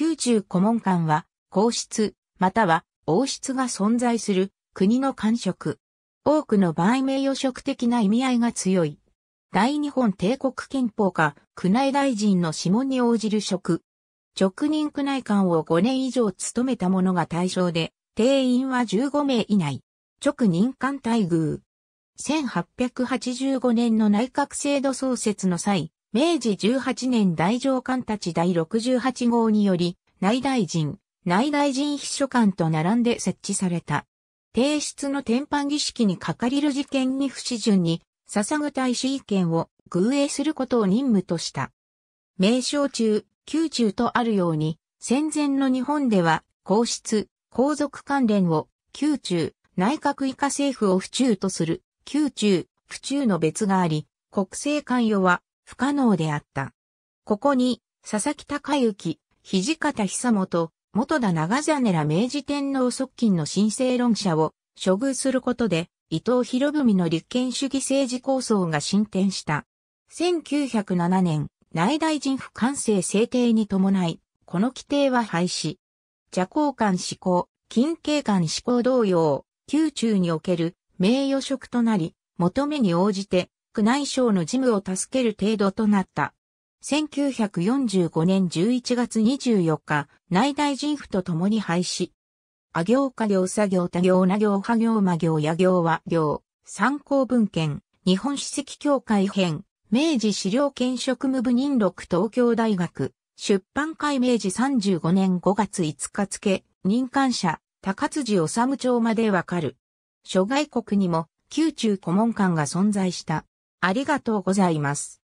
宮中顧問官は、皇室、または王室が存在する国の官職。多くの場合名誉職的な意味合いが強い。大日本帝国憲法下、宮内大臣の諮問に応じる職。直任宮内官を5年以上務めた者が対象で、定員は15名以内。直任官待遇。1885年の内閣制度創設の際、明治18年大上官たち第68号により、内大臣、内大臣秘書官と並んで設置された。提出の転搬儀式にかかりる事件に不始順に、笹具大使意見を偶営することを任務とした。名称中、宮中とあるように、戦前の日本では、皇室、皇族関連を、宮中、内閣以下政府を府中とする、宮中、府中の別があり、国政関与は、不可能であった。ここに、佐々木隆之、土方久本、元田長真ら明治天皇側近の申請論者を処遇することで、伊藤博文の立憲主義政治構想が進展した。1907年、内大臣府官制制定に伴い、この規定は廃止。邪交官志向、近景官志向同様、宮中における名誉職となり、求めに応じて宮内省の事務を助ける程度となった。1945年11月24日、内大臣府と共に廃止。あ行家行作業他行な行派行魔行や行和行。参考文献、日本史跡協会編、明治資料兼職務部任録東京大学、出版会明治35年5月5日付、任官者、高辻治町までわかる。諸外国にも、宮中顧問官が存在した。ありがとうございます。